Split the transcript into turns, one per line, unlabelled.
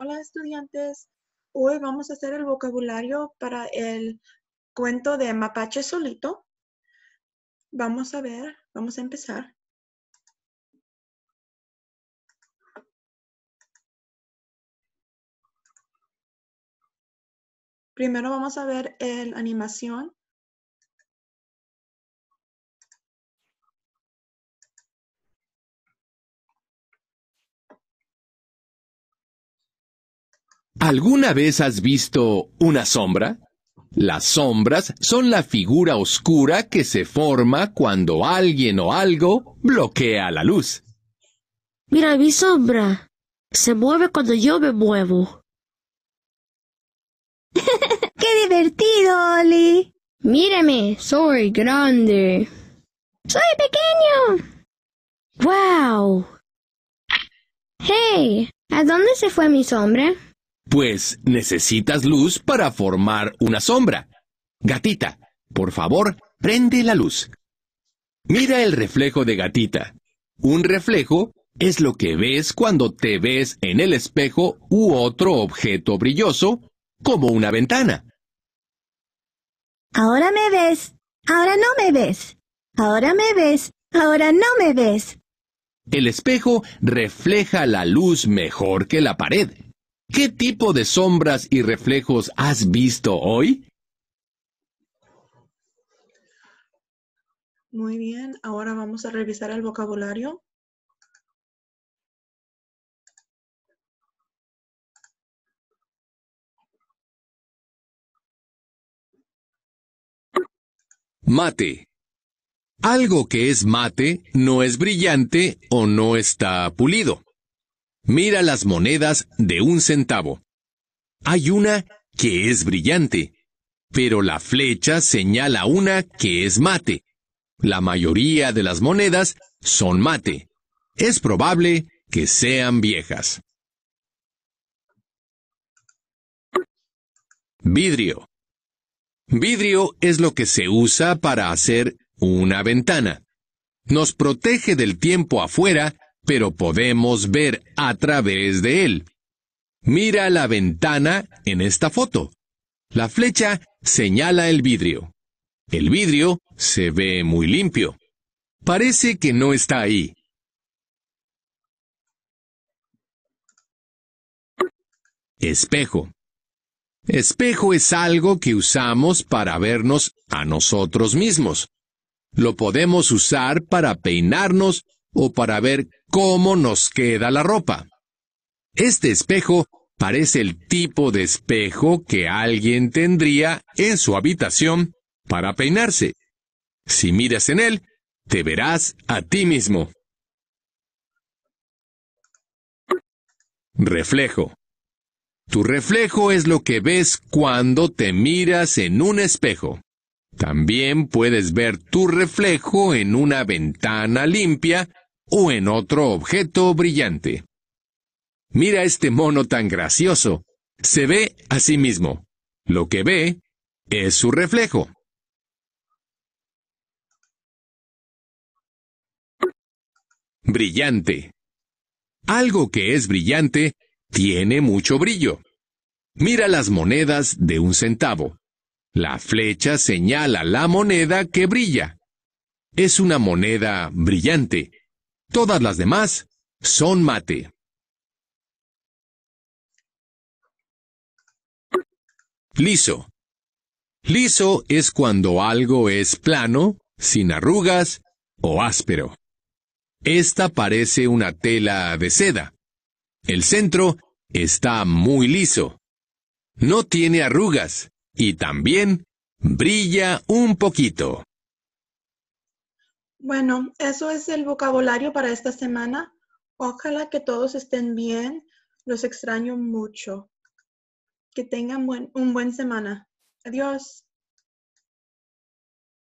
Hola estudiantes, hoy vamos a hacer el vocabulario para el cuento de Mapache Solito. Vamos a ver, vamos a empezar. Primero vamos a ver la animación
¿Alguna vez has visto una sombra? Las sombras son la figura oscura que se forma cuando alguien o algo bloquea la luz.
Mira mi sombra. Se mueve cuando yo me muevo. ¡Qué divertido, Oli! Mírame, soy grande. Soy pequeño. ¡Wow! Hey, ¿a dónde se fue mi sombra?
pues necesitas luz para formar una sombra. Gatita, por favor, prende la luz. Mira el reflejo de gatita. Un reflejo es lo que ves cuando te ves en el espejo u otro objeto brilloso, como una ventana.
Ahora me ves, ahora no me ves, ahora me ves, ahora no me ves.
El espejo refleja la luz mejor que la pared. ¿Qué tipo de sombras y reflejos has visto hoy? Muy bien, ahora
vamos a revisar el vocabulario.
Mate. Algo que es mate no es brillante o no está pulido. Mira las monedas de un centavo. Hay una que es brillante, pero la flecha señala una que es mate. La mayoría de las monedas son mate. Es probable que sean viejas. Vidrio. Vidrio es lo que se usa para hacer una ventana. Nos protege del tiempo afuera pero podemos ver a través de él. Mira la ventana en esta foto. La flecha señala el vidrio. El vidrio se ve muy limpio. Parece que no está ahí. Espejo. Espejo es algo que usamos para vernos a nosotros mismos. Lo podemos usar para peinarnos o para ver cómo nos queda la ropa. Este espejo parece el tipo de espejo que alguien tendría en su habitación para peinarse. Si miras en él, te verás a ti mismo. Reflejo. Tu reflejo es lo que ves cuando te miras en un espejo. También puedes ver tu reflejo en una ventana limpia o en otro objeto brillante. Mira este mono tan gracioso. Se ve a sí mismo. Lo que ve es su reflejo. Brillante. Algo que es brillante tiene mucho brillo. Mira las monedas de un centavo. La flecha señala la moneda que brilla. Es una moneda brillante Todas las demás son mate. Liso. Liso es cuando algo es plano, sin arrugas o áspero. Esta parece una tela de seda. El centro está muy liso. No tiene arrugas y también brilla un poquito. Bueno, eso es el vocabulario para esta semana. Ojalá que todos estén bien.
Los extraño mucho. Que tengan un buen semana. Adiós.